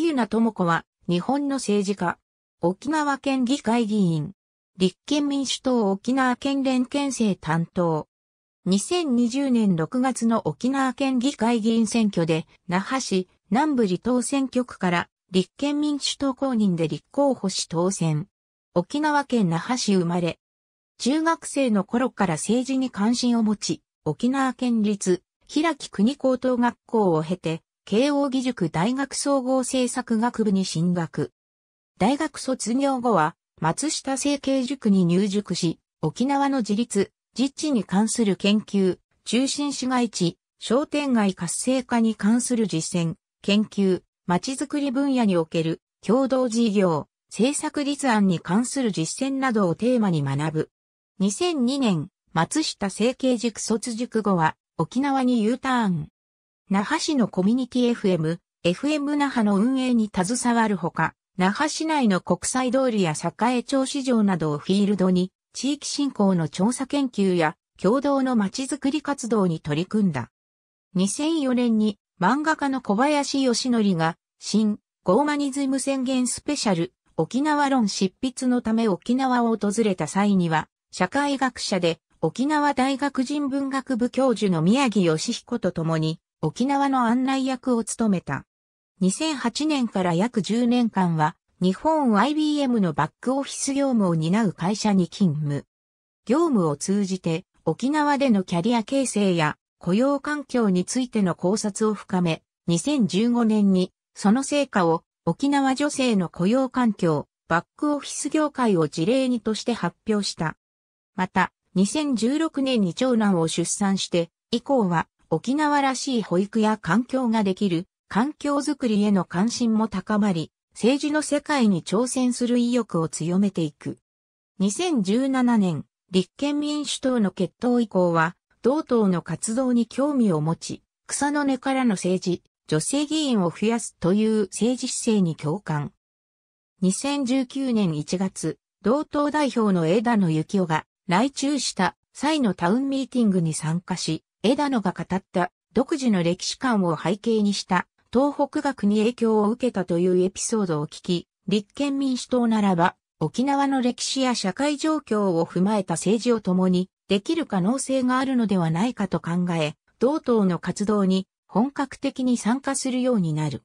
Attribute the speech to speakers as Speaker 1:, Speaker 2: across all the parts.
Speaker 1: 喜友名智子は、日本の政治家。沖縄県議会議員。立憲民主党沖縄県連県政担当。2020年6月の沖縄県議会議員選挙で、那覇市南部離島選挙区から立憲民主党公認で立候補し当選。沖縄県那覇市生まれ。中学生の頃から政治に関心を持ち、沖縄県立、平木国高等学校を経て、慶応義塾大学総合政策学部に進学。大学卒業後は、松下政経塾に入塾し、沖縄の自立、実地に関する研究、中心市街地、商店街活性化に関する実践、研究、まちづくり分野における共同事業、政策立案に関する実践などをテーマに学ぶ。2002年、松下政経塾卒塾後は沖縄に U ターン。那覇市のコミュニティ FM、FM 那覇の運営に携わるほか、那覇市内の国際通りや栄町市場などをフィールドに、地域振興の調査研究や、共同のまちづくり活動に取り組んだ。2004年に漫画家の小林義則が、新、ゴーマニズム宣言スペシャル、沖縄論執筆のため沖縄を訪れた際には、社会学者で沖縄大学人文学部教授の宮城義彦と共に、沖縄の案内役を務めた。2008年から約10年間は、日本 IBM のバックオフィス業務を担う会社に勤務。業務を通じて、沖縄でのキャリア形成や雇用環境についての考察を深め、2015年にその成果を沖縄女性の雇用環境、バックオフィス業界を事例にとして発表した。また、2016年に長男を出産して、以降は沖縄らしい保育や環境ができる、環境づくりへの関心も高まり、政治の世界に挑戦する意欲を強めていく。2017年、立憲民主党の決闘以降は、同党の活動に興味を持ち、草の根からの政治、女性議員を増やすという政治姿勢に共感。2019年1月、同党代表の枝野幸男が来中した際のタウンミーティングに参加し、枝野が語った独自の歴史観を背景にした東北学に影響を受けたというエピソードを聞き、立憲民主党ならば沖縄の歴史や社会状況を踏まえた政治を共にできる可能性があるのではないかと考え、同党の活動に本格的に参加するようになる。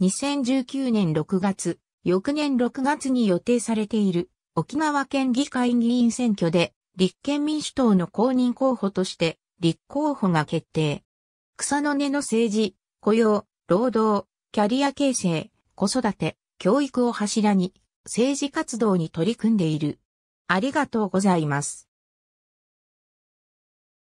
Speaker 1: 2019年6月、翌年6月に予定されている沖縄県議会議員選挙で立憲民主党の公認候補として立候補が決定。草の根の政治、雇用、労働、キャリア形成、子育て、教育を柱に、政治活動に取り組んでいる。ありがとうございます。